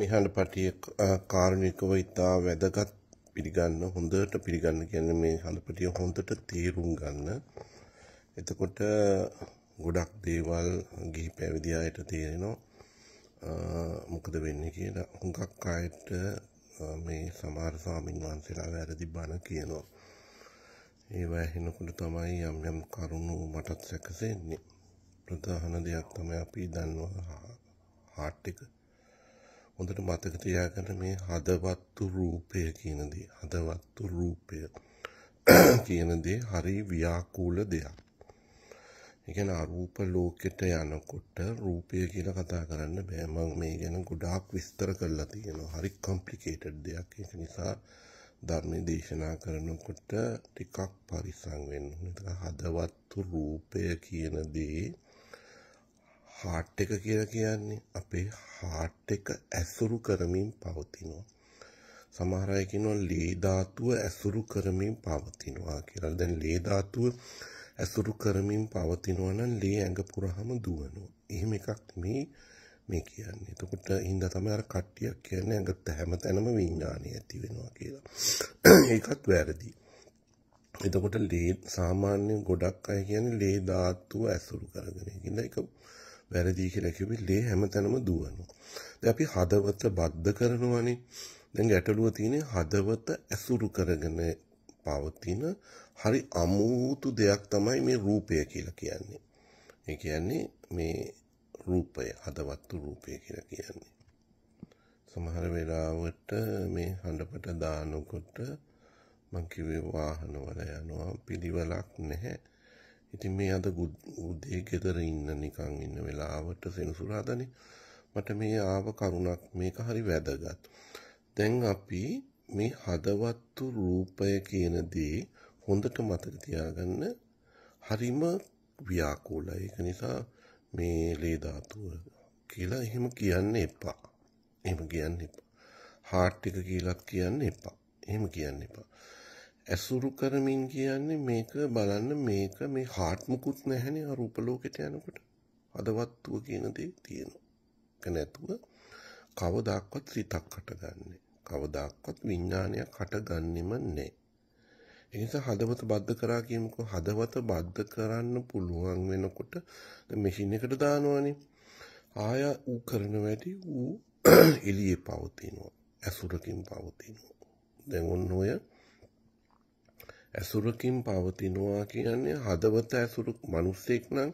මෙහට පටිය කාරණයකව ඉතා වැදගත් පිළිගන්න හොඳට පිළිගන්න ගැන මේ හලපටිය හොඳට තේරුම් ගන්න එතකොට ගොඩක් දේවල් ගිහි පැවිදියට තේරෙනවා මොකද වෙන්න කියලා හුඟක් අයට මේ සමාර සාමීන් වහන්සේලා වැරදි බණ කියනවා ඒව ඇහෙනකොට තමයි යම් යම් කරුණු මටත් සැකසෙන්නේ ප්‍රධාන දෙයක් තමයි අපි දන්නවා හාට් එක හොඳට මතක තියාගන්න මේ හදවත්තු රූපය කියන දේ හදවත්තු රූපය කියන දේ හරි ව්‍යාකූල දෙයක්. ඒ කියන්නේ අරූප ලෝකෙට යනකොට රූපය කියලා කතා කරන්න බෑ. මම මේ ගැන ගොඩාක් විස්තර කරලා තියෙනවා. හරි කොම්ප්ලිකේටඩ් දෙයක්. ඒක නිසා ධර්මයේ දේශනා කරනකොට ටිකක් පරිස්සම් වෙන්න ඕනේ. හදවත්තු රූපය කියන දේ හාට් එක කියලා කියන්නේ අපේ හාට් එක ඇසුරු කරමින් පවතිනවා. සමහර අය කියනවා ලේ ධාතුව ඇසුරු කරමින් පවතිනවා කියලා. දැන් ලේ ධාතුව ඇසුරු කරමින් පවතිනවා නම් ලේ ඇඟ පුරාම දුවනවා. එහෙම එකක් මේ මේ කියන්නේ. එතකොට හින්දා තමයි අර කට්ටියක් කියන්නේ ඇඟත් හැමතැනම විඥානය ඇති වෙනවා කියලා. ඒකත් වැරදි. එතකොට ලේ සාමාන්‍ය ගොඩක් අය කියන්නේ ලේ ධාතුව ඇසුරු කරගෙන. ඉතින් ඒක වැරදි කියලා කිව්වෙ ලේ හැමතැනම දුවනවා. දැන් අපි හදවත බද්ධ කරනවානේ. දැන් ගැටලුව තියෙන්නේ හදවත ඇසුරු කරගෙන පවතින හරි අමූතු දෙයක් තමයි මේ රූපය කියලා කියන්නේ. ඒ කියන්නේ මේ රූපය හදවත්තු රූපය කියලා කියන්නේ. සමහර වෙලාවට මේ හඬපට දානකොට මං කිව්වේ වාහන වල යනවා පිළිවෙලක් නැහැ. ඉතින් මේ අද උදේ ගෙදර ඉන්න නිකන් ඉන්න වෙලාවට සෙනසුරාදනේ මට මේ ආව කරුණක් මේක හරි වැදගත්. දැන් අපි මේ හදවත්තු රූපය කියන දේ හොඳට මතක තියාගන්න හරිම ව්‍යාකූලයි. ඒක නිසා මේ ලේ ධාතුව කියලා එහෙම කියන්න එපා. එහෙම කියන්න එපා. හાર્ට් එක කියලාත් කියන්න එපා. එහෙම කියන්න එපා. ඇසුරු කරමින් කියන්නේ මේක බලන්න මේක මේ හાર્ට් මුකුත් නැහැනේ අරූප ලෝකෙට යනකොට. හදවත්ව කියන දේ තියෙනවා. ඒක නැතුව කවදාක්වත් සිතක් හටගන්නේ. කවදාක්වත් විඥානයක් හටගන්නෙම නැහැ. ඒ නිසා හදවත බද්ධ කරා කියමුකෝ හදවත බද්ධ කරන්න පුළුවන් වෙනකොට මැෂින් එකට දානවනේ. ආය ඌ කරන වැඩි ඌ එළියේ පවතිනවා. ඇසුරකින් පවතිනවා. දැන් ඔන්න ඔය ඇසුරකින් පවතිනවා කියන්නේ හදවත ඇසුරු මිනිස්සෙක් නම්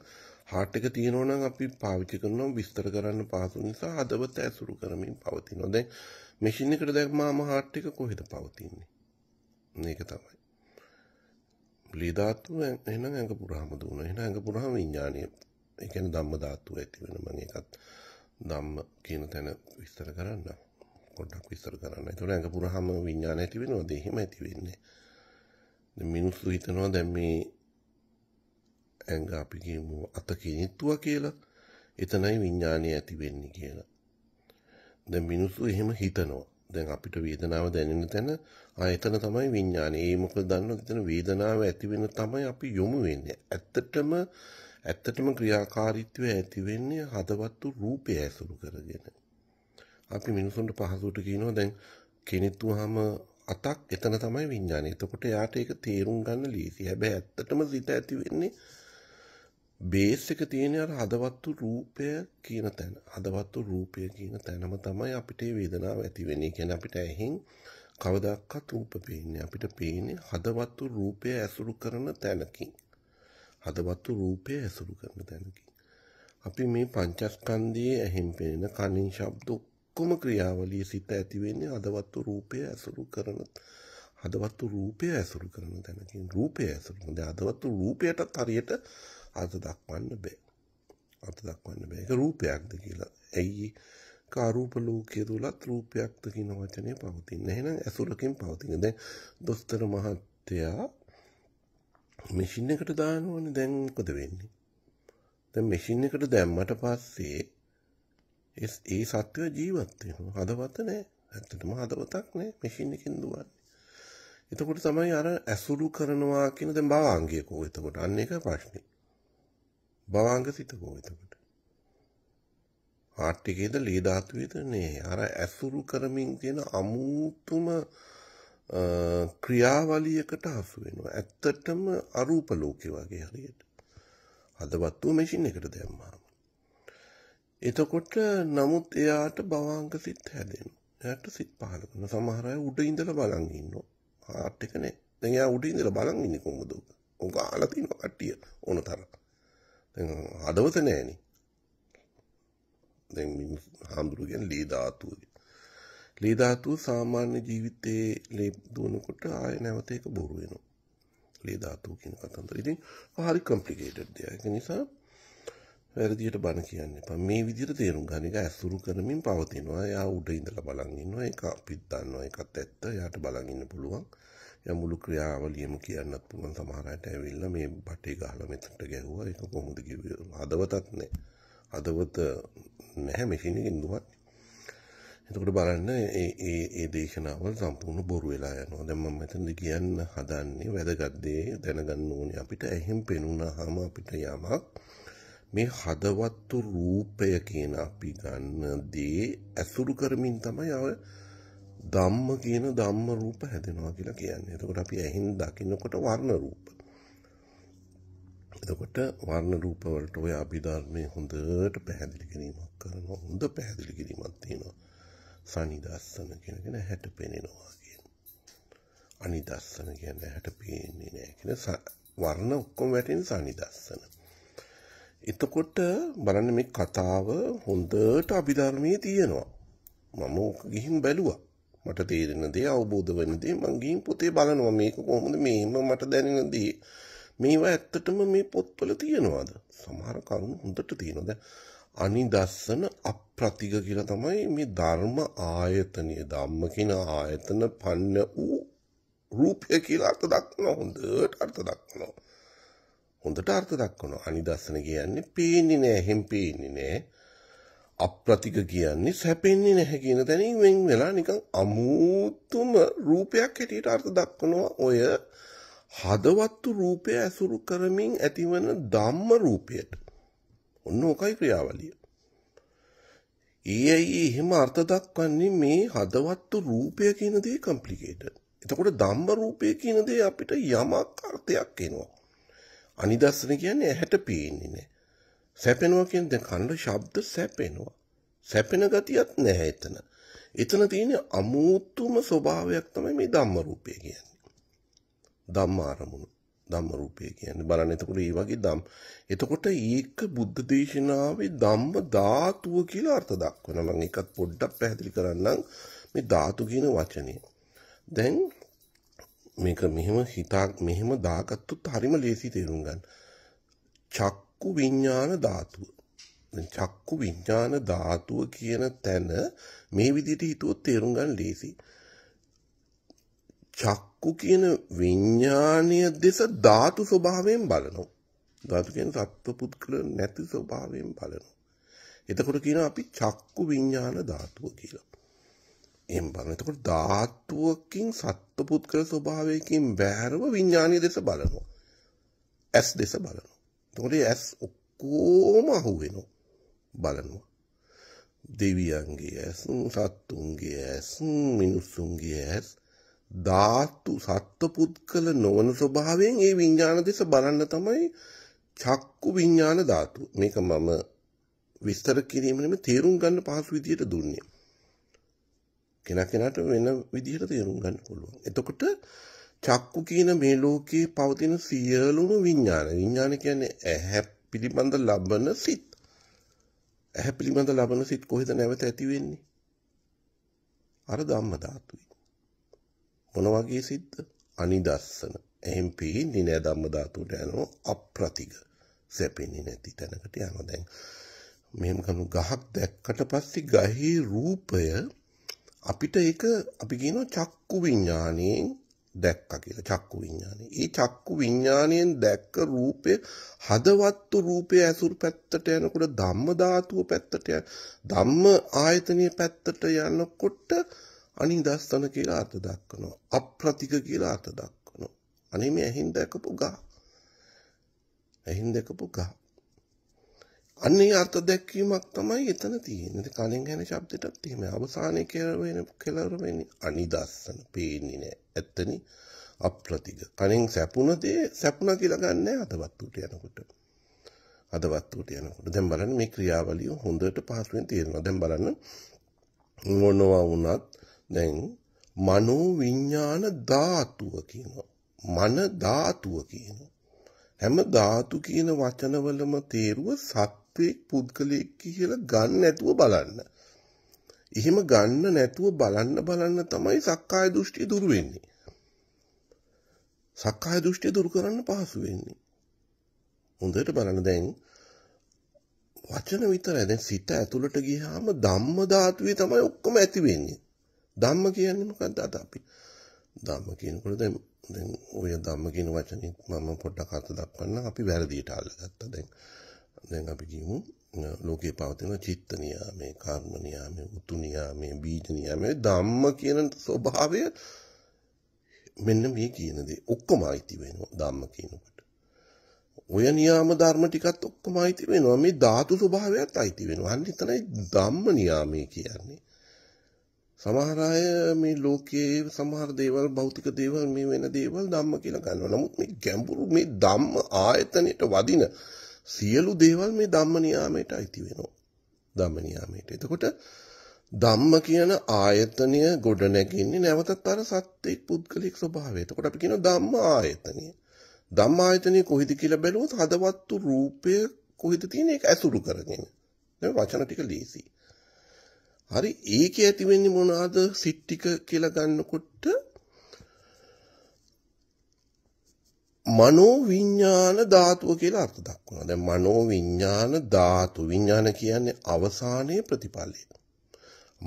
හાર્ට් එක තියෙනවා නම් අපි පාවිච්චි කරනවා විස්තර කරන්න පහසු නිසා හදවත ඇසුරු කරමින් පවතිනවා. දැන් මැෂින් එකට දැම්මාම හાર્ට් එක කොහෙද පවතින්නේ? මේක තමයි. ලී ධාතුව එහෙනම් ඇඟ පුරාම දුවන. එහෙනම් ඇඟ පුරාම විඥානය. ඒ කියන්නේ ධම්ම ධාතුව ඇති වෙන මම ඒකත් ධම්ම කියන තැන විස්තර කරන්න පොඩ්ඩක් විස්තර කරන්න. ඒතකොට ඇඟ පුරාම විඥාන ඇති වෙනවද? එහෙම ඇති වෙන්නේ. මිනිස්සු හිතනවා දැන් මේ ඇඟ අපි කියමු අත කෙනෙත්තුවා කියලා එතනයි විඤ්ඥානය ඇති වෙන්නේ කියලා. දැ මිනිස්සු එහෙම හිතනවා දැන් අපිට වේදනාව දැනෙන තැන ආයතන තමයි විඤ්ඥානය ඒමක දන්න එතන වේදනාව ඇතිවෙන තමයි අපි යොමු වෙන්නේ. ඇත්තටම ඇත්තටම ක්‍රියාකාරීත්වය ඇතිවෙන්නේ හදවත්තු රූපය ඇසුරු කරගෙන. අපි මිනිසුන්ට පහසුට කියනවා දැන් කෙනෙත්තු හම අතක් එතන තමයි විඥානය. එතකොට යාට ඒක තේරුම් ගන්න ලීසි. හැබැයි ඇත්තටම සිත ඇති වෙන්නේ බේස් එක තියෙන අර හදවත්තු රූපය කියන තැන. හදවත්තු රූපය කියන තැනම තමයි අපිට වේදනාව ඇති වෙන්නේ. කියන්නේ අපිට ඇහෙන් කවදාක්වත් රූප පේන්නේ. අපිට පේන්නේ හදවත්තු රූපය ඇසුරු කරන තැනකින්. හදවත්තු රූපය ඇසුරු කරන තැනකින්. අපි මේ පංචස්කන්ධයේ ඇහෙන් පෙනෙන කනින් ශබ්ද ඔක්කොම ක්‍රියාවලිය සිත ඇති වෙන්නේ හදවත්තු රූපය ඇසුරු කරන හදවත්තු රූපය ඇසුරු කරන තැනකින් රූපය ඇසුරු කරන. හදවත්තු රූපයටත් හරියට අත දක්වන්න බෑ. අත දක්වන්න බෑ. ඒක රූපයක්ද කියලා. ඇයි කාරූප ලෝකයේ තුලත් රූපයක්ද කියන වචනේ පවතින්නේ. එහෙනම් ඇසුරකින් පවතින. දැන් දොස්තර මහත්තයා මැෂින් එකට දානවනේ දැන් මොකද වෙන්නේ? දැන් මැෂින් එකට දැම්මට පස්සේ ඒ ඒ සත්ව ජීවත් වෙනවා. හදවත නැහැ. ඇත්තටම හදවතක් නැහැ මැෂින් එකෙන් දුවන්නේ. එතකොට තමයි අර ඇසුරු කරනවා කියන දැන් භවාංගය කෝ එතකොට අන්න එක ප්‍රශ්නේ. භවාංග සිත කෝ එතකොට. ආට් එකේද ලී ධාතුවේද නේ අර ඇසුරු කරමින් තියෙන අමූතුම ක්‍රියාවලියකට හසු වෙනවා. ඇත්තටම අරූප ලෝකේ වගේ හරියට. හදවත් වූ මැෂින් එකට දැම්මා. එතකොට නමුත් එයාට බවාංක සිත් හැදෙන යට සිත් පහල කන සමහරය උඩ ඉඳල බලන්ගන්න ආර්ටිකනේ දැයා උඩ ඉඳල බලන් ඉන්න කොමද ඕක ආලතින කට්ටිය ඕන තර හදවත නෑන හාමුදුරුගෙන් ලීධාතුව ලීධාතුව සාමාන්‍ය ජීවිතයේ ලේ දුවනකොට ආය නැවතයක බොරුවෙනවා ලේධාතුූ කියන කතන්තර ඉතින් හරි කම්පලිකේටඩ් දෙයක නිසා වැරදිට බණ කියන්න එපා මේ විදිහට තේරුම් ගන්න එක ඇසුරු කරමින් පවතිනවා එයා උඩ ඉඳලා බලන් ඉන්නවා ඒක අපිත් දන්නවා ඒකත් ඇත්ත එයාට බලන් ඉන්න පුළුවන් එයා මුළු ක්‍රියාවලියම කියන්නත් පුළුවන් සමහර අයට ඇවිල්ලා මේ බටේ ගහලා මෙතනට ගැහුවා ඒක කොහොමද කිව්වේ හදවතක් නැහැ හදවත නැහැ මැෂින් එකෙන් දුවත් එතකොට බලන්න ඒ ඒ ඒ දේශනාවල් සම්පූර්ණ බොරු වෙලා යනවා. දැන් මම මෙතනදී කියන්න හදන්නේ වැදගත් දේ දැනගන්න ඕනේ. අපිට එහෙම් පෙනුනහම අපිට යමක් මේ හදවත්තු රූපය කියන අපි ගන්න දේ ඇසුරු කරමින් තමයි අව ධම්ම කියන ධම්ම රූප හැදෙනවා කියලා කියන්නේ. එතකොට අපි ඇහින් දකින්නකොට වර්ණ රූප. එතකොට වර්ණ රූප වලට ඔය අභිධර්මයේ හොඳට පැහැදිලි කිරීමක් කරනවා. හොඳ පැහැදිලි කිරීමක් තියෙනවා. සනිදස්සන කියනගෙන හැට පෙනෙනවා කියන. අනිදස්සන කියන්නේ හැට පේන්නේ නැහැ කියන වර්ණ ඔක්කොම වැටෙන සනිදස්සන. එතකොට බලන්න මේ කතාව හොඳට අභිධර්මයේ තියෙනවා. මම ඕක ගිහින් බැලුවා. මට තේරෙන දේ අවබෝධ වෙන දේ මං ගිහින් පොතේ බලනවා මේක කොහොමද මේම මට දැනෙන දේ. මේවා ඇත්තටම මේ පොත්වල තියෙනවාද? සමහර කරුණු හොඳට තියෙනවා. දැන් අනිදස්සන අප්‍රතික කියලා තමයි මේ ධර්ම ආයතනය ධම්ම කියන ආයතන පන්න වූ රූපය කියලා අර්ථ දක්වන හොඳට අර්ථ දක්වනවා. හොඳට අර්ථ දක්වනවා. අනිදස්සන කියන්නේ පේන්නේ නෑ, හෙම් පේන්නේ නෑ. අප්‍රතික කියන්නේ සැපෙන්නේ නැහැ කියන තැනින් වෙන් වෙලා නිකන් අමුතුම රූපයක් හැටියට අර්ථ දක්වනවා ඔය හදවත්තු රූපය ඇසුරු කරමින් ඇතිවන ධම්ම රූපයට. ඔන්න ඕකයි ක්‍රියාවලිය. ඊයේ එහෙම අර්ථ දක්වන්නේ මේ හදවත්තු රූපය කියන දේ කොම්ප්ලිකේටඩ්. එතකොට ධම්ම රූපය කියන දේ අපිට යමක් අර්ථයක් එනවා. අනිදස්සන කියන්නේ ඇහැට පේන්නේ නැහැ. සැපෙනවා කියන්නේ දැන් කන්න ශබ්ද සැපෙනවා. සැපෙන ගතියක් නැහැ එතන. එතන තියෙන අමූතුම ස්වභාවයක් තමයි මේ ධම්ම රූපය කියන්නේ. ධම්ම ආරමුණු. ධම්ම රූපය කියන්නේ බලන්න එතකොට මේ වගේ ධම්. එතකොට ඒක බුද්ධ දේශනාවේ ධම්ම ධාතුව කියලා අර්ථ දක්වනවා. මම ඒකත් පොඩ්ඩක් පැහැදිලි කරන්නම්. මේ ධාතු කියන වචනේ. දැන් මේක මෙහෙම හිතා මෙහෙම දාගත්තොත් හරිම ලේසි තේරුම් ගන්න. චක්කු විඥාන ධාතුව. චක්කු විඥාන ධාතුව කියන තැන මේ විදිහට හිතුවොත් තේරුම් ගන්න ලේසි. චක්කු කියන විඥානීය දෙස ධාතු ස්වභාවයෙන් බලනවා. ධාතු කියන්නේ සත්පුද්ගල නැති ස්වභාවයෙන් බලනවා. එතකොට කියනවා අපි චක්කු විඥාන ධාතුව කියලා. එම් බලන එතකොට ධාතුවකින් සත්ව පුද්ගල ස්වභාවයකින් බැහැරව විඥානීය දෙස බලනවා. ඇස් දෙස බලනවා. එතකොට ඇස් ඔක්කොම අහු වෙනවා. බලනවා. දෙවියන්ගේ ඇස්, සත්තුන්ගේ ඇස්, මිනිස්සුන්ගේ ඇස් ධාතු සත්ව පුද්ගල නොවන ස්වභාවයෙන් ඒ විඥාන දෙස බලන්න තමයි චක්කු විඥාන ධාතුව. මේක මම විස්තර කිරීම නෙමෙයි තේරුම් ගන්න පහසු විදියට දුන්නේ. කෙනක් කෙනාට වෙන විදිහට තේරුම් ගන්න පුළුවන්. එතකොට චක්කු කියන මේ ලෝකයේ පවතින සියලුම විඥාන විඥාන කියන්නේ ඇහැ පිළිබඳ ලබන සිත්. ඇහැ පිළිබඳ ලබන සිත් කොහෙද නැවත ඇති වෙන්නේ? අර ධම්ම ධාතුවේ. මොන වගේ සිද්ද? අනිදස්සන. එහෙන් පේන්නේ නෑ ධම්ම ධාතුවට යනවා අප්‍රතිග. සැපෙන්නේ නැති තැනකට යනවා දැන්. මෙහෙම කමු ගහක් දැක්කට පස්සේ ගහේ රූපය අපිට ඒක අපි කියන චක්කු විඤ්ඥානයෙන් දැක්ක කියලා චක්කු විඤ්ඥානය. ඒ චක්කු විඤ්ඥානයෙන් දැක්ක රූපය හදවත්තු රූපය ඇසුරු පැත්තට යනකොට ධම්ම ධාතුව පැත්තට ධම්ම ආයතනය පැත්තට යන්නකොට අනි දස්තන කියලා අත දක්කනවා. අප්‍රතික කියලා අත දක්කනවා. අනේ මේ ඇහින් දැකපු ගා. ඇහින් දැකපු ගා. අන්නේ අර්ථ දැක්වීමක් තමයි එතන තියෙන්නේ. කලින් ගැන શબ્දෙටත් එහෙම අවසානයේ කියලා වෙන කෙලවර වෙන්නේ අනිදස්සන පේන්නේ නැහැ. ඇත්තනි අප්‍රතිග. කලින් සැපුණ දේ සැපුණා කියලා ගන්නෑ අදවත් උට යනකොට. අදවත් උට යනකොට. දැන් බලන්න මේ ක්‍රියාවලිය හොඳට පහසුවෙන් තේරෙනවා. දැන් බලන්න මොනවා වුණත් දැන් මනෝ විඥාන ධාතුව කියනවා. මන ධාතුව කියනවා. හැම ධාතු කියන වචනවලම තේරුව සත්‍ය සත්වෙක් පුද්ගලයෙක් කියලා ගන්න නැතුව බලන්න. එහෙම ගන්න නැතුව බලන්න බලන්න තමයි සක්කාය දෘෂ්ටිය දුරු වෙන්නේ. සක්කාය දෘෂ්ටිය දුරු කරන්න පහසු වෙන්නේ. හොඳට බලන්න දැන් වචන විතරයි දැන් සිත ඇතුළට ගියාම ධම්ම ධාතුවේ තමයි ඔක්කොම ඇති වෙන්නේ. ධම්ම කියන්නේ මොකක්ද අද අපි? ධම්ම කියනකොට දැන් දැන් ඔය ධම්ම කියන වචනේ මම පොඩ්ඩක් අත දක්වන්න අපි වැරදියට අල්ලගත්තා දැන්. දැන් අපි කියමු ලෝකේ පවතින චිත්ත නියාමයේ කර්ම නියාමයේ උතු නියාමයේ බීජ නියාමයේ ධම්ම කියන ස්වභාවය මෙන්න මේ කියන දේ ඔක්කොම අයිති වෙනවා ධම්ම කියනකොට. ඔය නියාම ධර්ම ටිකත් ඔක්කොම අයිති වෙනවා මේ ධාතු ස්වභාවයත් අයිති වෙනවා. අන්න එතනයි ධම්ම නියාමයේ කියන්නේ. සමහර අය මේ ලෝකයේ සමහර දේවල් භෞතික දේවල් මේ වෙන දේවල් ධම්ම කියලා ගන්නවා. නමුත් මේ ගැඹුරු මේ ධම්ම ආයතනයට වදින සියලු දේවල් මේ ධම්ම නියාමයට අයිති වෙනවා. ධම්ම නියාමයට. එතකොට ධම්ම කියන ආයතනය ගොඩ නැගින්නේ නැවතත් අර සත්‍යයේ පුද්ගලික ස්වභාවය. එතකොට අපි කියනවා ධම්ම ආයතනය. ධම්ම ආයතනය කොහෙද කියලා බැලුවොත් හදවත්තු රූපය කොහෙද තියෙන එක ඇසුරු කරගෙන. දැන් වචන ටික ලීසි. හරි ඒකේ ඇති වෙන්නේ මොනවාද? සිත් ටික කියලා ගන්නකොට මනෝ විඥාන ධාතුව කියලා අර්ථ දක්වනවා. දැන් මනෝ විඥාන ධාතු විඥාන කියන්නේ අවසානයේ ප්‍රතිඵලය.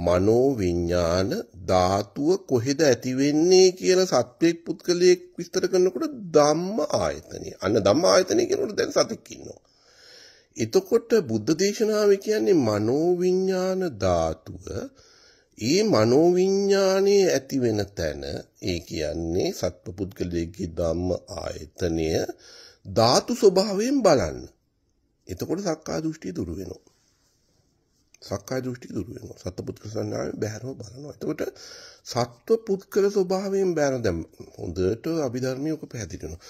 මනෝ විඥාන ධාතුව කොහෙද ඇති වෙන්නේ කියලා සත්‍යෙක් පුද්ගලයෙක් විස්තර කරනකොට ධම්ම ආයතනය. අන්න ධම්ම ආයතනය කියනකොට දැන් සතෙක් ඉන්නවා. එතකොට බුද්ධ දේශනාවේ කියන්නේ මනෝ විඥාන ධාතුව ඒ මනෝවිඤ්ඤාණයේ ඇති වෙන තැන ඒ කියන්නේ සත්පුද්ගලයේ ධම්ම ආයතනය ධාතු ස්වභාවයෙන් බලන්න. එතකොට සක්කාය දෘෂ්ටි දුරු වෙනවා. සක්කාය දෘෂ්ටි දුරු වෙනවා. සත්පුද්ගල සංඥාවෙන් බැහැරව බලනවා. එතකොට සත්පුද්ගල ස්වභාවයෙන් බැහැර දැන් හොඳට අභිධර්මිය ඔක පැහැදිලිනවා.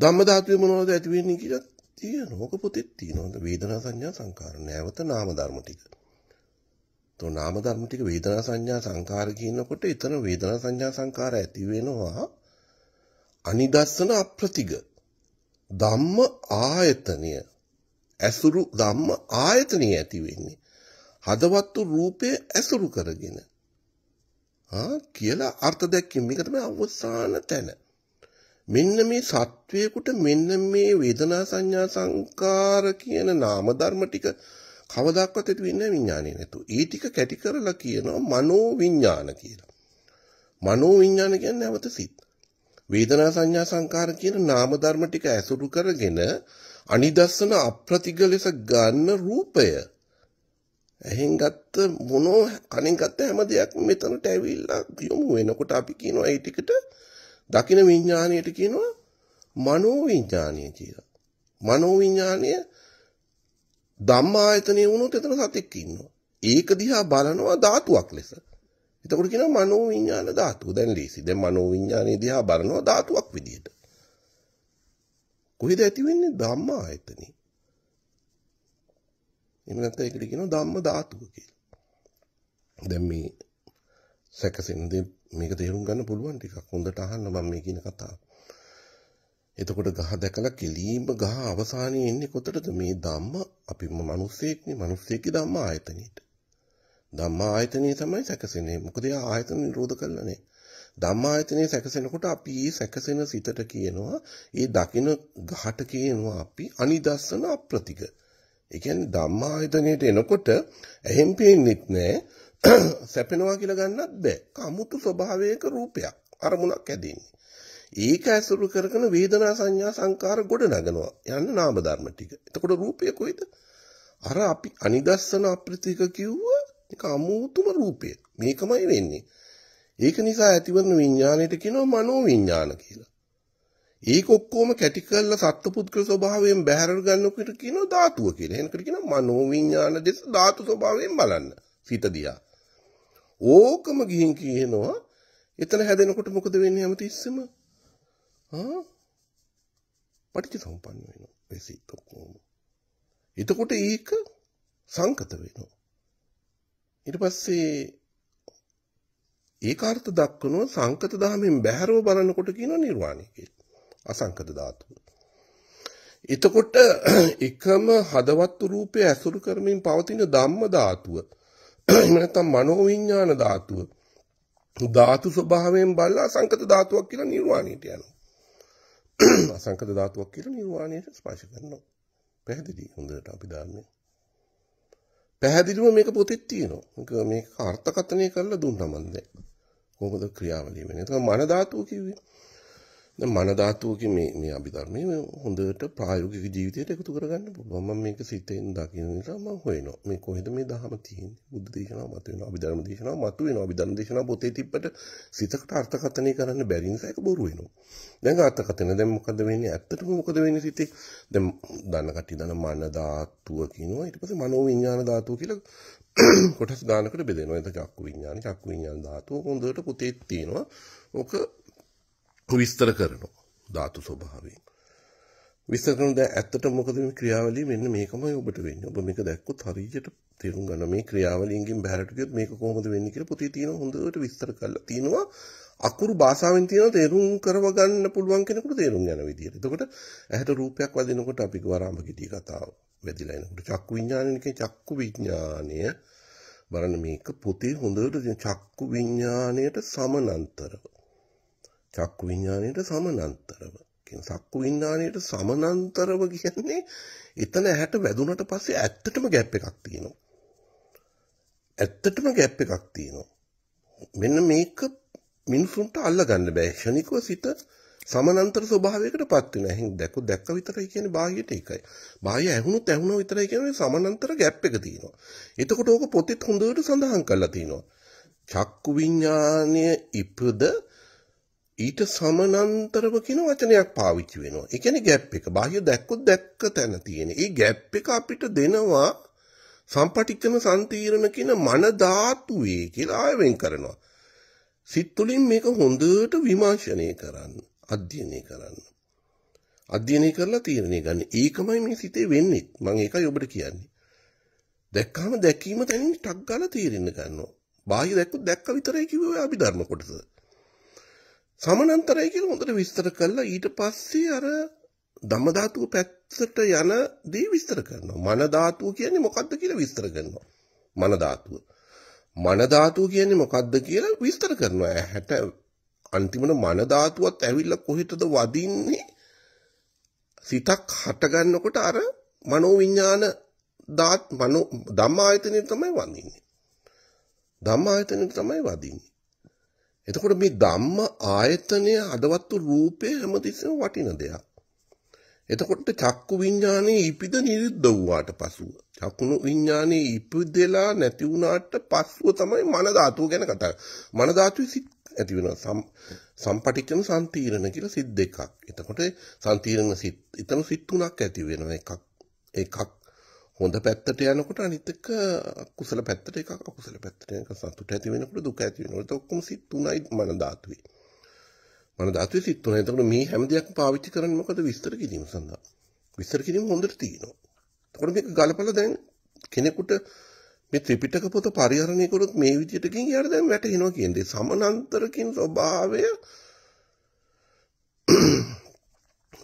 ධම්ම ධාතුවේ මොනවද ඇති වෙන්නේ කියලා තියෙනවා. ඔක පොතේ තියෙනවා. වේදනා සංඥා සංකාර නැවත නාම ධර්ම ටික. તો නාම ධර්ම ටික වේදනා සංඥා සංකාර කියනකොට එතන වේදනා සංඥා සංකාර ඇති වෙනවා අනිදස්සන අප්‍රතිග ධම්ම ආයතනය ඇසුරු ධම්ම ආයතනය ඇති වෙන්නේ හදවත්තු රූපය ඇසුරු කරගෙන කියලා අර්ථ දැක්කේ මේක තමයි අවසාන තැන මෙන්න මේ සත්වයකට මෙන්න මේ වේදනා සංඥා සංකාර කියන නාම ධර්ම ටික කවදාක්වත් ඇති වෙන්නේ විඥානේ නැතු. ඒ ටික කැටි කරලා කියනවා මනෝ විඥාන කියලා. මනෝ විඥාන කියන්නේ නැවත සිත්. වේදනා සංඥා සංකාර කියන නාම ධර්ම ටික ඇසුරු කරගෙන අනිදස්සන අප්‍රතිග ලෙස ගන්න රූපය. එහෙන් ගත්ත මොනෝ කණෙන් ගත්ත හැම දෙයක් මෙතනට ඇවිල්ලා යොමු වෙනකොට අපි කියනවා ඒ ටිකට දකින විඥාණයට කියනවා මනෝ විඥාණය කියලා. මනෝ විඥාණය ධම්මායතනෙ වුණොත් එතන සතෙක් ඉන්නවා. ඒක දිහා බලනවා ධාතුවක් ලෙස. එතකොට කියනවා මනෝ විඥාන ධාතුව. දැන් ලීසි. දැන් මනෝ විඥානේ දිහා බලනවා ධාතුවක් විදියට. කොහෙද ඇති වෙන්නේ ධම්මායතනෙ? එහෙම නැත්නම් ඒකට කියනවා ධම්ම ධාතුව කියලා. දැන් මේ සැකසෙන දේ මේක තේරුම් ගන්න පුළුවන් ටිකක් හොඳට අහන්න මම මේ කියන කතාව. එතකොට ගහ දැකලා කෙලීම ගහ අවසානයේ එන්නේ කොතටද මේ ධම්ම අපිම මිනිස්සෙක්නේ මිනිස්සෙක්ගේ ධම්ම ආයතනෙට ධම්ම ආයතනය තමයි සැකසෙන්නේ මොකද ඒ ආයතන නිරෝධ කරලා නේ ධම්ම ආයතනය සැකසෙනකොට අපි ඒ සැකසෙන සිතට කියනවා ඒ දකින ගහට කියනවා අපි අනිදස්සන අප්‍රතික ඒ කියන්නේ ධම්ම ආයතනයට එනකොට ඇහෙන් පේන්නෙත් නෑ සැපෙනවා කියලා ගන්නත් බෑ කමුතු ස්වභාවයක රූපයක් අරමුණක් ඇදෙන්නේ ඒක ඇසුරු කරගෙන වේදනා සංඥා සංකාර ගොඩ නගනවා යන්න නාම ධර්ම ටික. එතකොට රූපය කොයිද? අර අපි අනිදස්සන අප්‍රිතික කිව්ව එක අමූතුම රූපය. මේකමයි වෙන්නේ. ඒක නිසා ඇතිවන විඥාණයට කියනවා මනෝ විඥාන කියලා. ඒක ඔක්කොම කැටි කරලා සත්පුද්ගල ස්වභාවයෙන් බැහැර ගන්නකොට කියනවා ධාතුව කියලා. එනකොට කියනවා මනෝ විඥාන දෙස ධාතු ස්වභාවයෙන් බලන්න. සිත දියා. ඕකම ගිහින් කියනවා එතන හැදෙනකොට මොකද වෙන්නේ හැමතිස්සෙම? පටිච සම්පන්න වෙන පෙසිතක්කෝම. එතකොට ඒක සංකත වෙනවා. ඉට පස්සේ ඒකාර්ථ දක්වනුව සංකත දහමින් බැහැරව බලනකොට කියන නිර්වාණයක අසංකත ධාතුව. එතකොට එකම හදවත්තු රූපය ඇසුරු කරමින් පවතින ධම්ම ධාතුව එහෙම නැත්නම් මනෝවිඤ්ඤාණ ධාතුව ධාතු ස්වභාවයෙන් බලලා සංකත ධාතුවක් කියලා නිර්වාණයට යනවා. අසංකත ධාතුවක් කියලා නිර්වාණයට ස්පර්ශ කරනවා. පැහැදිලි හොඳට අපි ධර්මයේ. පැහැදිලිව මේක පොතේ තියෙනවා. මේක මේක අර්ථකථනය කරලා දුන්නා මන්ද. කොහොමද ක්‍රියාවලිය වෙන්නේ? ඒක මන ධාතුව කිව්වේ. මන ධාතුවක මේ මේ අභිධර්මයේ හොඳට ප්‍රායෝගික ජීවිතයට එකතු කරගන්න පුළුවන්. මම මේක සිතෙන් දකින නිසා මම හොයනවා. මේ කොහෙද මේ ධහම තියෙන්නේ? බුද්ධ දේශනාව මත වෙනවා, අභිධර්ම දේශනාව මත වෙනවා. අභිධර්ම දේශනාව පොතේ තිබ්බට සිතකට අර්ථකථනය කරන්න බැරි නිසා ඒක බොරු වෙනවා. දැන් අර්ථකථන දැන් මොකද වෙන්නේ? ඇත්තටම මොකද වෙන්නේ සිතේ? දැන් දන්න කට්ටිය දන්න මන ධාතුව කියනවා. ඊට පස්සේ මනෝ විඥාන ධාතුව කියලා කොටස් ගානකට බෙදෙනවා. එතකොට චක්කු විඥාන, චක්කු විඥාන ධාතුව හොඳට පොතේ තියෙනවා. ඔක විස්තර කරනවා ධාතු ස්වභාවයෙන්. විස්තර කරන දැන් ඇත්තට මොකද මේ ක්‍රියාවලිය මෙන්න මේකමයි ඔබට වෙන්නේ. ඔබ මේක දැක්කොත් හරියට තේරුම් ගන්න මේ ක්‍රියාවලියකින් බහැරට ගියොත් මේක කොහොමද වෙන්නේ කියලා පොතේ තියෙන හොඳට විස්තර කරලා තියෙනවා. අකුරු භාෂාවෙන් තියෙන තේරුම් කරව ගන්න පුළුවන් කෙනෙකුට තේරුම් ගන්න විදියට. එතකොට ඇහැට රූපයක් වදිනකොට අපි වරාඹ කිටි කතාව වැදිලා එනකොට චක්කු විඥානනිකේ චක්කු විඥානය බලන්න මේක පොතේ හොඳට චක්කු විඥාණයට සමානතරව චක්කු විඥාණයට සමානතරව. කියන චක්කු විඥාණයට සමානතරව කියන්නේ එතන ඇහැට වැදුනට පස්සේ ඇත්තටම ગેප් එකක් තියෙනවා. ඇත්තටම ગેප් එකක් තියෙනවා. මෙන්න මේක මිනිසුන්ට අල්ලගන්න බෑ. ෂණිකව සිත සමානතර ස්වභාවයකටපත් වෙනවා. එහෙන් දැක්ක දැක්ක විතරයි කියන්නේ බාහිරට එකයි. බාහිර ඇහුණොත් ඇහුණා විතරයි කියන්නේ සමානතර ગેප් එක තියෙනවා. එතකොට ඕක පොතෙත් හොඳට සඳහන් කරලා තියෙනවා. චක්කු විඥානය ඉපද ඊට සමනන්තරව කියන වචනයක් පාවිච්චි වෙනවා. ඒ කියන්නේ ગેප් එක. බාහ්‍ය දැක්කොත් දැක්ක තැන තියෙන. ඒ ગેප් එක අපිට දෙනවා සම්පටිච්චන සම්තිරණ කියන මන ධාතුවේ කියලා ආයෙවෙන් කරනවා. සිත් තුළින් මේක හොඳට විමර්ශනය කරන්න, අධ්‍යයනය කරන්න. අධ්‍යයනය කරලා තීරණය ගන්න. ඒකමයි මේ සිතේ වෙන්නේ. මම ඒකයි ඔබට කියන්නේ. දැක්කම දැකීම තනින් ටක් ගාලා තීරණ ගන්නවා. බාහ්‍ය දැක්කොත් දැක්ක විතරයි කිව්වේ අභිධර්ම කොටස. සමනන්තරයි කියලා හොඳට විස්තර කළා ඊට පස්සේ අර ධම ධාතුව පැත්තට යන දේ විස්තර කරනවා. මන ධාතුව කියන්නේ මොකද්ද කියලා විස්තර කරනවා. මන ධාතුව. මන ධාතුව කියන්නේ මොකද්ද කියලා විස්තර කරනවා. ඇහැට අන්තිමන මන ධාතුවත් ඇවිල්ලා කොහෙටද වදින්නේ? සිතක් හටගන්නකොට අර මනෝ විඥාන දාත් මනෝ ධම්මායතනෙ තමයි වදින්නේ. ධම්මායතනෙ තමයි වදින්නේ. එතකොට මේ ධම්ම ආයතනය හදවත්තු රූපය හැමතිස්සෙම වටින දෙයක්. එතකොට චක්කු විඤ්ඤාණයේ ඉපිද නිරුද්ධ වූාට පසුව චක්කුණු විඤ්ඤාණයේ ඉපදෙලා නැති වුණාට පසුව තමයි මන ධාතුව ගැන කතා කරන්නේ. මන ධාතුවේ සිත් ඇති වෙනවා සම්පටිච්චන සම්තිරණ කියලා සිත් දෙකක්. එතකොට සම්තිරණ සිත් ඊතන සිත් තුනක් ඇති වෙනවා එකක් එකක් හොඳ පැත්තට යනකොට අනිත් එක කුසල පැත්තට එකක් අකුසල පැත්තට එකක් සතුට ඇති වෙනකොට දුක ඇති වෙනවා. ඒක ඔක්කොම සිත් තුනයි මන ධාතුවේ. මන ධාතුවේ සිත් තුනයි. එතකොට මේ හැම දෙයක්ම පාවිච්චි කරන්නේ මොකද විස්තර කිරීම සඳහා. විස්තර කිරීම හොඳට තියෙනවා. එතකොට මේක ගලපලා දැන් කෙනෙකුට මේ ත්‍රිපිටක පොත පරිහරණය කරොත් මේ විදිහට ගින් යාර දැන් වැටෙනවා කියන්නේ සමනන්තරකින් ස්වභාවය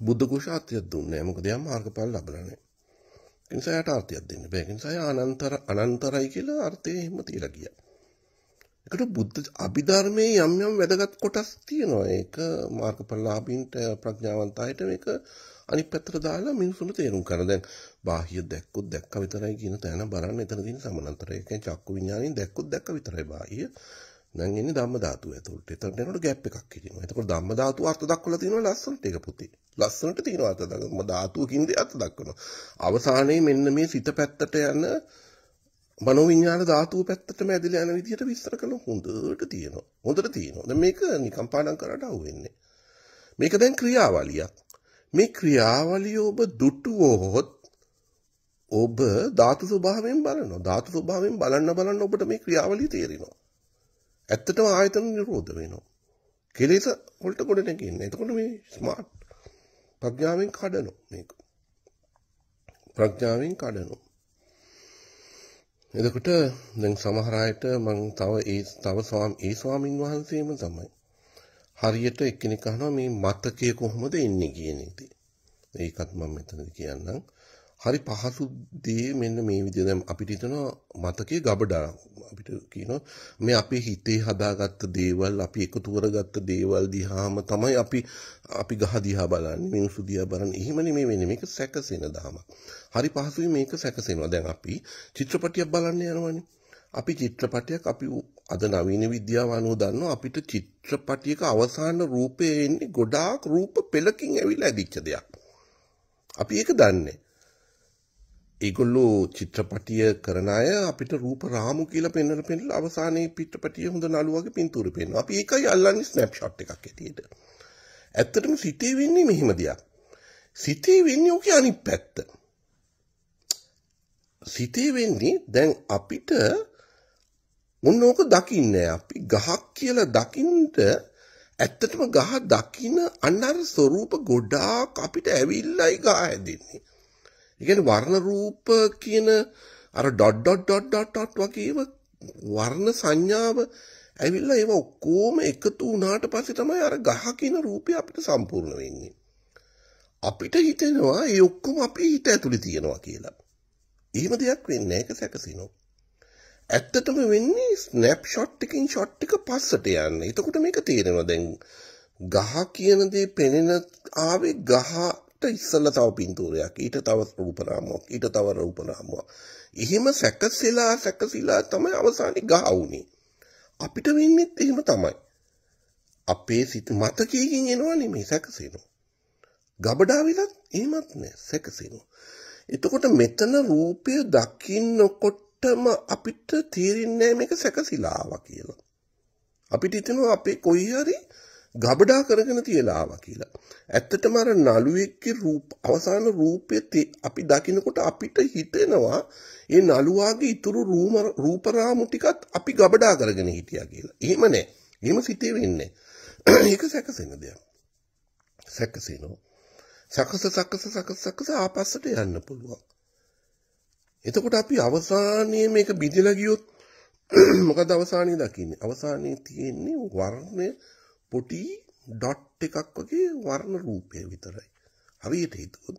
බුද්ධ කුශාත්‍යයක් දුන්නේ නැහැ. මොකද යා මාර්ගඵල ලැබලා නැහැ. එනිසාට අර්ථයක් දෙන්න බෑ. ඒ නිසා අනන්තර අනන්තරයි කියලා අර්ථය එහෙම තියලා ගියා. ඒකට බුද්ධ අභිධර්මයේ යම් යම් වැදගත් කොටස් තියෙනවා. ඒක මාර්ගඵලලාභීන්ට ප්‍රඥාවන්තයෙට මේක අනිත් පැත්තට දාලා මිනිසුන්ට තේරුම් කරන. දැන් බාහ්‍ය දැක්කොත් දැක්ක විතරයි කියන තැන බලන්න එතන තියෙන සමානතරය. ඒ කියන්නේ චක්කු විඤ්ඤාණයෙන් දැක්කොත් දැක්ක විතරයි බාහ්‍ය. දැන් ඉන්නේ ධම්ම ධාතුව ඇතුළට. එතකොට එනකොට ગેප් එකක් හිටිනවා. එතකොට ධම්ම ධාතුව අර්ථ දක්වලා තියෙනවා ලස්සනට ඒක පුතේ. ලස්සනට තියෙනවා අර්ථ දක්වන ධාතුව කින්ද අර්ථ දක්වනවා. අවසානයේ මෙන්න මේ සිත පැත්තට යන මනෝවිඤ්ඤාණ ධාතුව පැත්තටම ඇදලා යන විදිහට විස්තර කළා හොඳට තියෙනවා. හොඳට තියෙනවා. දැන් මේක නිකම් පාඩම් කරලා අහුවෙන්නේ. මේක දැන් ක්‍රියාවලියක්. මේ ක්‍රියාවලිය ඔබ දුටුවොත් ඔබ ධාතු ස්වභාවයෙන් බලනවා. ධාතු ස්වභාවයෙන් බලන්න බලන්න ඔබට මේ ක්‍රියාවලිය තේරෙනවා. ඇත්තටම ආයතන නිරෝධ වෙනවා. කෙලෙස වලට ගොඩ නැගෙන්නේ. එතකොට මේ ස්මාර්ට් ප්‍රඥාවෙන් කඩනවා මේක. ප්‍රඥාවෙන් කඩනවා. එතකොට දැන් සමහර අයට මම තව ඒ තව ස්වාම ඒ ස්වාමින් වහන්සේම තමයි හරියට එක්කෙනෙක් අහනවා මේ මතකය කොහොමද එන්නේ කියන එක. ඒකත් මම මෙතනදී කියන්නම්. හරි පහසු දේ මෙන්න මේ විදිහ දැන් අපිට හිතනවා මතකයේ ගබඩා අපිට කියනවා මේ අපේ හිතේ හදාගත්ත දේවල් අපි එකතු කරගත්ත දේවල් දිහාම තමයි අපි අපි ගහ දිහා බලන්නේ මිනිස්සු දිහා බලන්නේ එහෙම නෙමෙයි වෙන්නේ මේක සැකසෙන දහමක් හරි පහසුයි මේක සැකසෙනවා දැන් අපි චිත්‍රපටියක් බලන්න යනවනේ අපි චිත්‍රපටයක් අපි අද නවීන විද්‍යාව අනුව දන්නවා අපිට චිත්‍රපටියක අවසාන රූපය එන්නේ ගොඩාක් රූප පෙළකින් ඇවිල්ලා ඇදිච්ච දෙයක්. අපි ඒක දන්නේ. ඒගොල්ලෝ චිත්‍රපටිය කරන අය අපිට රූප රාමු කියලා පෙන්වලා පෙන්ලා අවසානයේ පිටපටිය හොඳ නළුවගේ පින්තූර පෙන්වනවා. අපි ඒකයි අල්ලන්නේ ස්නැප්ෂොට් එකක් ඇටියෙට. ඇත්තටම සිතේ වෙන්නේ මෙහිම දෙයක්. සිතේ වෙන්නේ ඔකේ අනිත් පැත්ත. සිතේ වෙන්නේ දැන් අපිට මොන ඕක දකින්නේ අපි ගහක් කියලා දකින්න ඇත්තටම ගහ දකින අන්නර ස්වરૂප ගොඩාක් අපිට ඇවිල්ලායි ගහ හැදෙන්නේ. ඒ කියන්නේ වර්ණ රූප කියන අර dot dot dot dot dot වගේම වර්ණ සංඥාව ඇවිල්ලා ඒව ඔක්කොම එකතු වුණාට පස්සේ තමයි අර ගහ කියන රූපය අපිට සම්පූර්ණ වෙන්නේ. අපිට හිතෙනවා ඒ ඔක්කොම අපේ හිත ඇතුලේ තියෙනවා කියලා. එහෙම දෙයක් වෙන්නේ ඒක සැකසිනු. ඇත්තටම වෙන්නේ ස්නැප්ෂොට් එකකින් ෂොට් එක පස්සට යන්නේ. එතකොට මේක තේරෙනවා දැන් ගහ කියන දේ පෙනෙන ආවේ ගහ ඊට ඉස්සල්ල තව පින්තූරයක් ඊට තව රූපනාමයක් ඊට තව රූපනාමයක් එහෙම සැකසෙලා සැකසීලා තමයි අවසානයේ ගහ වුනේ අපිට වෙන්නේත් එහෙම තමයි අපේ සිත මතකයෙන් එනවා නෙමෙයි සැකසෙනවා ගබඩා වෙලත් එහෙමත් නෑ සැකසෙනවා එතකොට මෙතන රූපය දකින්නකොටම අපිට තේරෙන්නේ මේක සැකසීලාවා කියලා අපිට හිතෙනවා අපේ කොයි හරි ගබඩා කරගෙන තියලා ආවා කියලා. ඇත්තටම අර නළුවෙක්ගේ රූප අවසාන රූපයේ අපි දකිනකොට අපිට හිතෙනවා ඒ නළුවාගේ ඉතුරු රූප රාමු ටිකත් අපි ගබඩා කරගෙන හිටියා කියලා. එහෙම නෑ. එහෙම සිතේ වෙන්නේ. ඒක සැකසෙන දෙයක්. සැකසෙනවා. සකස සකස සකස සකස ආපස්සට යන්න පුළුවන්. එතකොට අපි අවසානයේ මේක බිඳලා ගියොත් මොකද අවසානයේ දකින්නේ? අවසානයේ තියෙන්නේ වර්ණය පොටි ඩොට් එකක් වගේ වර්ණ රූපය විතරයි. හරියට හිතුවොත්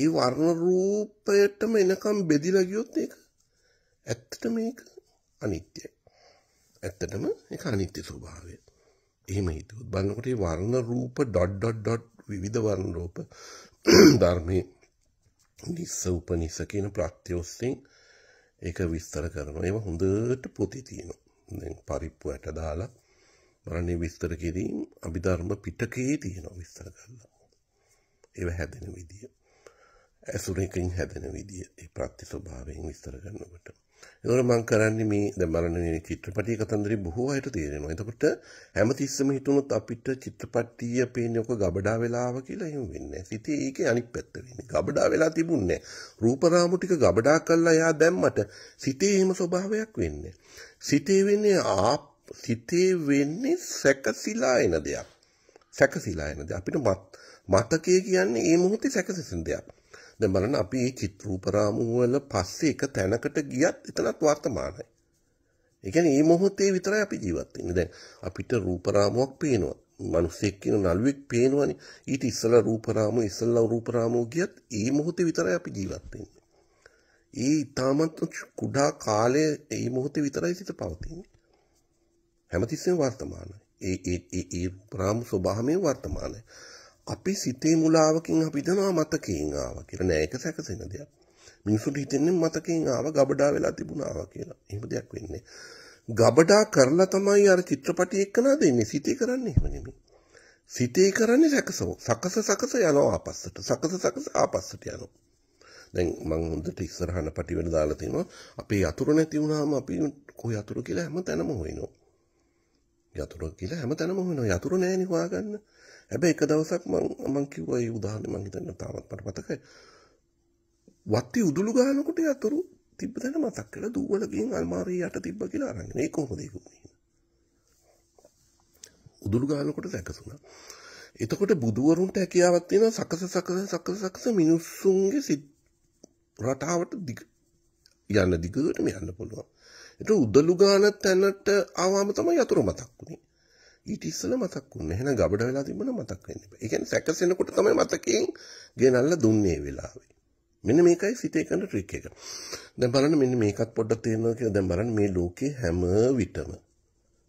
ඒ වර්ණ රූපයටම එනකම් බෙදිලා ගියොත් ඒක ඇත්තට මේක අනිත්‍යයි. ඇත්තටම ඒක අනිත්‍ය ස්වභාවය. එහෙම හිතුවොත් බලනකොට මේ වර්ණ රූප ඩොට් ඩොට් ඩොට් විවිධ වර්ණ රූප ධර්මයේ නිස්ස උපනිස්ස කියන ප්‍රත්‍යෝස්යෙන් ඒක විස්තර කරනවා. ඒවා හොඳට පොතේ තියෙනවා. දැන් පරිප්පුවට දාලා මරණය විස්තර කිරීම අභිධර්ම පිටකයේ තියෙනවා විස්තර කරලා. ඒව හැදෙන විදිය. ඇසුරකින් හැදෙන විදිය ඒ ප්‍රත්‍ය ස්වභාවයෙන් විස්තර කරනකොට. එතකොට මම කරන්නේ මේ දැන් මරණයේ චිත්‍රපටිය කතන්දරේ බොහෝ අයට තේරෙනවා. එතකොට හැමතිස්සෙම හිතුණොත් අපිට චිත්‍රපටිය පේන්නේ ඔක ගබඩා වෙලාව කියලා එහෙම වෙන්නේ නැහැ. සිතේ ඒකේ අනිත් පැත්ත වෙන්නේ. ගබඩා වෙලා තිබුණේ නැහැ. රූපරාමු ටික ගබඩා කළා යා දැම්මට සිතේ එහෙම ස්වභාවයක් වෙන්නේ. සිතේ වෙන්නේ ආප සිතේ වෙන්නේ සැකසিলা එන දෙයක්. සැකසিলা එන දෙයක්. අපිට මතකය කියන්නේ මේ මොහොතේ සැකසෙන දෙයක්. දැන් බලන්න අපි මේ චිත්‍රූපරාමු වල පස්සේ එක තැනකට ගියත් එතනත් වර්තමානයි. ඒ කියන්නේ මේ මොහොතේ විතරයි අපි ජීවත් වෙන්නේ. දැන් අපිට රූපරාමුවක් පේනවා. මිනිස්සෙක් කියන නළුවෙක් පේනවනේ. ඊට ඉස්සලා රූපරාමු ඉස්සලා රූපරාමු ගියත් මේ මොහොතේ විතරයි අපි ජීවත් වෙන්නේ. ඒ ඊටමත් කුඩා කාලයේ මේ මොහොතේ විතරයි සිත පවතින්නේ. හැමතිස්සෙම වර්තමානයි. ඒ ඒ ඒ ප්‍රාම ස්වභාවයෙන් වර්තමානයි. අපි සිතේ මුලාවකින් අපි දනවා මතකයෙන් ආවා කියලා නෑ ඒක සැකසෙන දෙයක්. මිනිසුන්ට හිතෙන්නේ මතකයෙන් ආව ගබඩා වෙලා තිබුණා කියලා. එහෙම දෙයක් වෙන්නේ. ගබඩා කරලා තමයි අර චිත්‍රපටි එක්කනා දෙන්නේ. සිතේ කරන්නේ එහෙම නෙමෙයි. සිතේ කරන්නේ සැකසෝ. සකස සකස යනවා ආපස්සට. සකස සකස ආපස්සට යනවා. දැන් මම හොඳට ඉස්සරහන පටි වෙන දාලා තිනවා. අපේ යතුරු නැති වුණාම අපි කොහේ යතුරු කියලා හැම තැනම හොයනවා. යතුරු කියලා හැමතැනම හොයනවා යතුරු නෑනේ හොයාගන්න. හැබැයි එක දවසක් මං මං කිව්වා ඒ උදාහරණය මං හිතන්නේ තාමත් මට මතකයි. වත්ති උදුළු ගහනකොට යතුරු තිබ්බ තැන මතක් කරලා දූවල ගිහින් අල්මාරිය යට තිබ්බ කියලා අරන්. මේ කොහොමද ඒක වුනේ? උදුළු ගහනකොට දැකසුණා. එතකොට බුදුවරුන්ට හැකියාවක් තියෙනවා සකස සකස සකස සකස මිනිස්සුන්ගේ රටාවට දිග යන්න දිගටම යන්න පුළුවන්. ඒට උදලු ගාන තැනට ආවම තමයි යතුරු මතක් වුනේ. ඊට ඉස්සෙල්ලා මතක් වුණේ නැහැ. එහෙනම් ගබඩ වෙලා තිබුණා මතක් වෙන්නේ නැහැ. ඒ කියන්නේ සැකසෙනකොට තමයි මතකයෙන් ගෙනල්ලා දුන්නේ වෙලාවේ. මෙන්න මේකයි සිතේ කරන ට්‍රික් එක. දැන් බලන්න මෙන්න මේකත් පොඩ්ඩක් තේරෙනවා කියලා දැන් බලන්න මේ ලෝකේ හැම විටම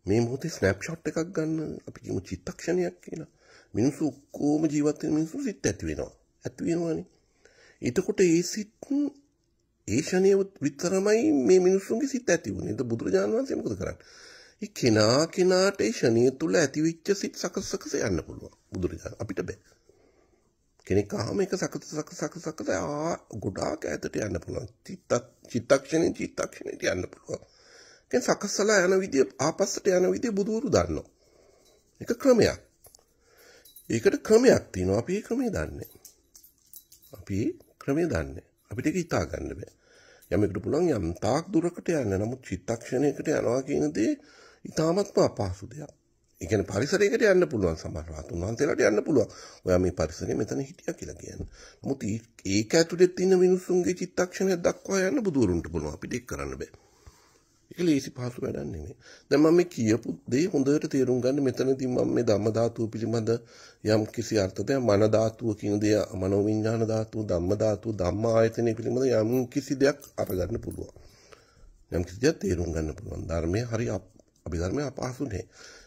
මේ මොහොතේ ස්නැප්ෂොට් එකක් ගන්න අපි කියමු චිත්තක්ෂණයක් කියලා. මිනිස්සු ඔක්කොම ජීවත් වෙන මිනිස්සු සිත් ඇති වෙනවා. ඇති වෙනවනේ. එතකොට ඒ සිත් ඒෂණය විතරමයි මේ මිනිස්සුන්ගේ සිත ඇති වුණේ. ද බුදුරජාණන් වහන්සේ මොකද කරන්නේ? ඒ කෙනා කෙනාට ඒ ෂණිය තුල ඇතිවිච්ච සිත් සකසකස යන්න පුළුවන්. බුදුරජාණන් අපිට බෑ. කෙනෙක් ආම එක සකස සකස සකස සකස ආ ගොඩාක් ඈතට යන්න පුළුවන්. චිත්තක්ෂණේ චිත්තක්ෂණේ යන්න පුළුවන්. කියන්නේ සකස්සලා යන විදිය ආපස්සට යන විදිය බුදුවරු දන්නවා. එක ක්‍රමයක්. ඒකට ක්‍රමයක් තියෙනවා. අපි ඒ ක්‍රමේ දන්නේ. අපි ක්‍රමේ දන්නේ. අපිට ඒක හිතා ගන්න බෑ. යමෙකුට පුළුවන් යම් තාක් දුරකට යන්න. නමුත් චිත්තක්ෂණයකට යනවා කියන දේ ඉතාමත්ම අපහසු දෙයක්. ඒ කියන්නේ පරිසරයකට යන්න පුළුවන් සමහර රහතුන් වහන්සේලාට යන්න පුළුවන්. ඔයා මේ පරිසරේ මෙතන හිටියා කියලා කියන්නේ. නමුත් ඒක ඇතුලේ තියෙන මිනිස්සුන්ගේ චිත්තක්ෂණයක් දක්වා යන්න බුදුරුන්ට පුළුවන්. අපිට ඒක කරන්න බෑ. ඒක ලේසි පහසු වැඩක් නෙමෙයි. දැන් මම මේ කියපු දේ හොඳට තේරුම් ගන්න මෙතනදී මම මේ ධම්ම ධාතුව පිළිබඳ යම් කිසි අර්ථයක් මන ධාතුව කියන දේ මනෝ විඥාන ධාතුව ධම්ම ධාතුව ධම්ම ආයතනය පිළිබඳ යම් කිසි දෙයක් අරගන්න පුළුවන්. යම් කිසි දෙයක් තේරුම් ගන්න පුළුවන්. ධර්මයේ හරි අභිධර්මයේ අපහසු නැහැ.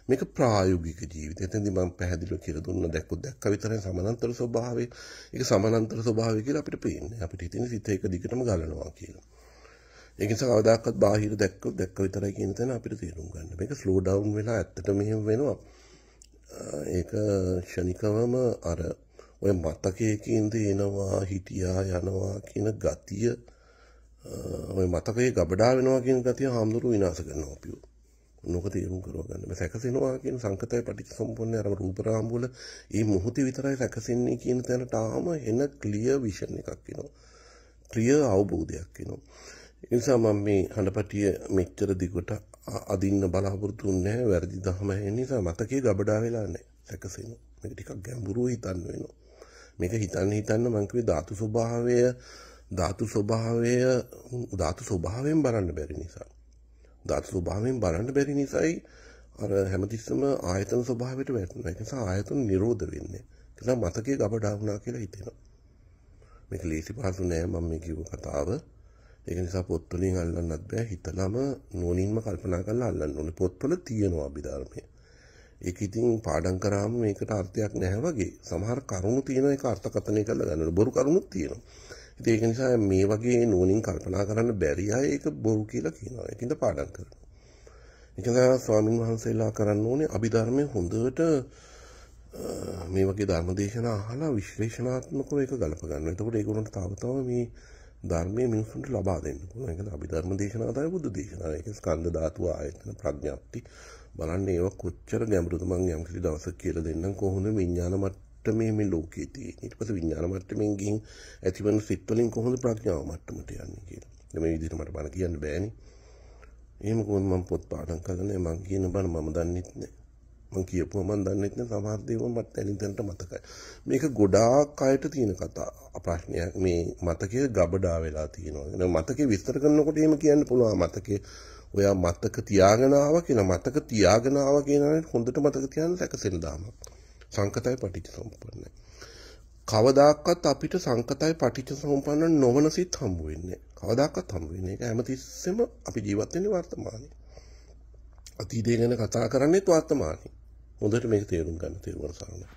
මේක ප්‍රායෝගික ජීවිතය. එතෙන්දී මම පැහැදිලිව කියලා දුන්න දැක්කොත් දැක්ක විතරයි සමානතර ස්වභාවය. ඒක සමානතර ස්වභාවය කියලා අපිට පේන්නේ. අපිට හිතෙන සිත එක දිගටම ගලනවා කියලා. ඒක නිසා කවදාකවත් බාහිර දැක්කොත් දැක්ක විතරයි කියන තැන අපිට තේරුම් ගන්න. මේක ස්ලෝ ඩවුන් වෙලා ඇත්තට මෙහෙම වෙනවා. ඒක ෂණිකවම අර ඔය මතකයකින්ද එනවා හිටියා යනවා කියන ගතිය ඔය මතකයේ ගබඩා වෙනවා කියන ගතිය හාමුදුරු විනාශ කරනවා අපිව. නොක තේරුම් කරව ගන්න. මේ සැකසෙනවා කියන සංකතය ප්‍රතිසම්පන්න අර රූපරාම් වල මේ මොහොතේ විතරයි සැකසෙන්නේ කියන තැනට ආවම එන ක්ලියර් විෂන් එකක් එනවා. ක්ලියර් අවබෝධයක් එනවා. නිසා මම මේ හඬපටිය මෙච්චර දිගට අදින්න බලාපොරොත්තු වෙන්නේ නැහැ. වැඩි දහම ඇහෙන නිසා මතකේ ගබඩා වෙලා නැහැ. සැකසෙනවා. මේක ටිකක් ගැඹුරුව හිතන්න වෙනවා. මේක හිතන්න හිතන්න මං කිව්වේ ධාතු ස්වභාවය ධාතු ස්වභාවය ධාතු ස්වභාවයෙන් බලන්න බැරි නිසා. ධාතු ස්වභාවයෙන් බලන්න බැරි නිසායි අර හැමතිස්සම ආයතන ස්වභාවයට වැටෙනවා. ඒ නිසා ආයතන නිරෝධ වෙන්නේ. ඒ නිසා මතකයේ ගබඩා වුණා කියලා හිතෙනවා. මේක ලේසි පහසු නෑ මම මේ කිව්ව කතාව. ඒක නිසා පොත්වලින් අල්ලන්නත් බෑ හිතලම නොනින්ම කල්පනා කරලා අල්ලන්න ඕනේ පොත්වල තියෙනවා අභිධර්මය ඒක ඉතින් පාඩම් කරාම මේකට අර්ථයක් නැහැ වගේ සමහර කරුණු තියෙන එක අර්ථකථනය කරලා ගන්න බොරු කරුණුත් තියෙනවා ඉතින් ඒක නිසා මේ වගේ නොනින් කල්පනා කරන්න බැරි අය ඒක බොරු කියලා කියනවා ඒකින්ද පාඩම් කරනවා ඒක නිසා ස්වාමින් වහන්සේලා කරන්න ඕනේ අභිධර්මයේ හොඳට මේ වගේ ධර්මදේශන අහලා විශ්ලේෂණාත්මකව ඒක ගලප ගන්න. එතකොට ඒගොල්ලන්ට තාම තාම මේ ධර්මයේ මිනිසුන්ට ලබා දෙන්න පුළුවන්. ඒකද අභිධර්ම දේශනාව තමයි බුදු දේශනාව. ඒක ස්කන්ධ ධාතු ආයතන ප්‍රඥප්ති බලන්න ඒව කොච්චර ගැඹුරුද මම යම් කිසි දවසක කියලා දෙන්නම් කොහොමද විඥාන මට්ටමේ මේ ලෝකයේ තියෙන්නේ. ඊට පස්සේ විඥාන මට්ටමින් ගිහින් ඇතිවන සිත් වලින් කොහොමද ප්‍රඥාව මට්ටමට යන්නේ කියලා. මේ විදිහට මට බණ කියන්න බෑනේ. එහෙම කොහොමද මම පොත් පාඩම් කරන්නේ මම කියන බණ මම දන්නෙත් නෑ. මං කියපුව මන් දන්නෙත් නෑ සමහර දේවල් මට දැනින් දැනට මතකයි. මේක ගොඩාක් අයට තියෙන කතා. ප්‍රශ්නයක් මේ මතකය ගබඩා වෙලා තියෙනවා. නේද? මතකේ විස්තර කරනකොට එහෙම කියන්න පුළුවන් මතකේ ඔයා මතක තියාගෙන ආවා කියලා මතක තියාගෙන ආවා කියන එක හොඳට මතක තියාගෙන සැකසෙන දාමක්. සංකතයි පටිච්චසමුප්පන්නයි. කවදාකවත් අපිට සංකතයි පටිච්චසමුප්පන්න නොවන සිත් හම්බ වෙන්නේ. කවදාකවත් හම්බ වෙන්නේ. ඒක හැමතිස්සෙම අපි ජීවත් වෙන්නේ වර්තමානයේ. අතීතය ගැන කතා කරන්නේ වර්තමානයේ. හොඳට මේක තේරුම් ගන්න තේරුම් ගන්න.